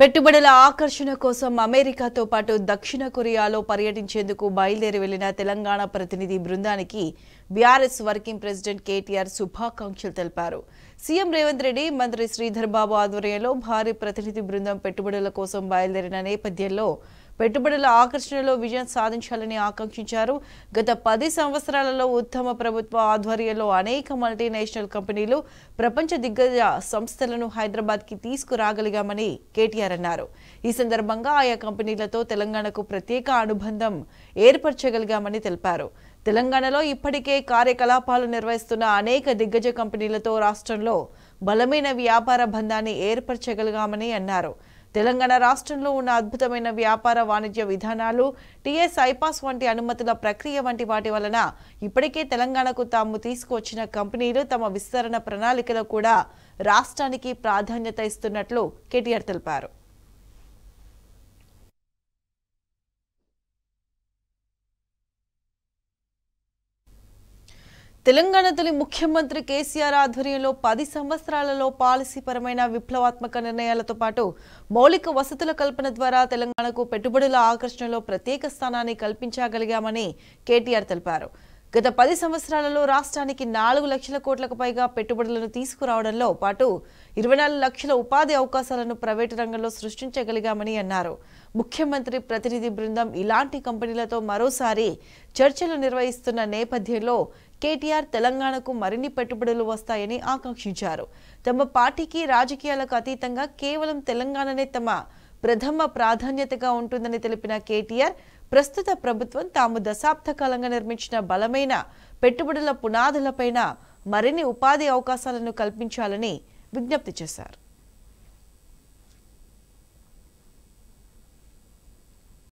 పెట్టుబడుల ఆకర్షణ కోసం అమెరికాతో పాటు దక్షిణ కొరియాలో పర్యటించేందుకు బయలుదేరి వెళ్లిన తెలంగాణ ప్రతినిధి బృందానికి బీఆర్ఎస్ వర్కింగ్ ప్రెసిడెంట్ కేటీఆర్ శుభాకాంక్షలు తెలిపారు సీఎం రేవంత్ రెడ్డి మంత్రి శ్రీధర్ బాబు ఆధ్వర్యంలో భారీ ప్రతినిధి బృందం పెట్టుబడుల కోసం బయలుదేరిన నేపథ్యంలో పెట్టుబడుల ఆకర్షణలో విజయం సాధించాలని ఆకాంక్షించారు గత పది సంవత్సరాలలో ఉత్తమ ప్రభుత్వ ఆధ్వర్యంలో అనేక మల్టీనేషనల్ కంపెనీలు ప్రపంచ దిగ్గజ సంస్థలను హైదరాబాద్కి తీసుకురాగలిగామని కేటీఆర్ అన్నారు ఈ సందర్భంగా ఆయా కంపెనీలతో తెలంగాణకు ప్రత్యేక అనుబంధం ఏర్పరచగలిగామని తెలిపారు తెలంగాణలో ఇప్పటికే కార్యకలాపాలు నిర్వహిస్తున్న అనేక దిగ్గజ కంపెనీలతో రాష్ట్రంలో బలమైన వ్యాపార బంధాన్ని ఏర్పరచగలిగామని అన్నారు తెలంగాణ రాష్ట్రంలో ఉన్న అద్భుతమైన వ్యాపార వాణిజ్య విధానాలు టీఎస్ ఐపాస్ వంటి అనుమతుల ప్రక్రియ వంటి వాటి వలన ఇప్పటికే తెలంగాణకు తాము తీసుకువచ్చిన కంపెనీలు తమ విస్తరణ ప్రణాళికలో కూడా రాష్ట్రానికి ప్రాధాన్యత ఇస్తున్నట్లు కేటీఆర్ తెలిపారు తెలంగాణ తొలి ముఖ్యమంత్రి కేసీఆర్ ఆధ్వర్యంలో పది సంవత్సరాలలో పాలసీపరమైన విప్లవాత్మక నిర్ణయాలతో పాటు మౌలిక వసతుల కల్పన ద్వారా తెలంగాణకు పెట్టుబడుల ఆకర్షణలో ప్రత్యేక స్థానాన్ని కల్పించగలిగామని కేటీఆర్ తెలిపారు గత పది సంవత్సరాలలో రాష్ట్రానికి నాలుగు లక్షల కోట్లకు పైగా పెట్టుబడులను తీసుకురావడంలో పాటు ఇరవై నాలుగు లక్షల ఉపాధి అవకాశాలను ప్రైవేటు రంగంలో సృష్టించగలిగామని అన్నారు ముఖ్యమంత్రి ప్రతినిధి బృందం ఇలాంటి కంపెనీలతో మరోసారి చర్చలు నిర్వహిస్తున్న నేపథ్యంలో కేటీఆర్ తెలంగాణకు మరిన్ని పెట్టుబడులు వస్తాయని ఆకాంక్షించారు తమ పార్టీకి రాజకీయాలకు అతీతంగా కేవలం తెలంగాణనే తమ ప్రథమ ప్రాధాన్యతగా ఉంటుందని తెలిపిన కేటీఆర్ ప్రస్తుత ప్రభుత్వం తాము దశాబ్దకాలంగా నిర్మించిన బలమైన పెట్టుబడుల పునాదులపైన మరిన్ని ఉపాధి అవకాశాలను కల్పించాలని విజ్ఞప్తి చేశారు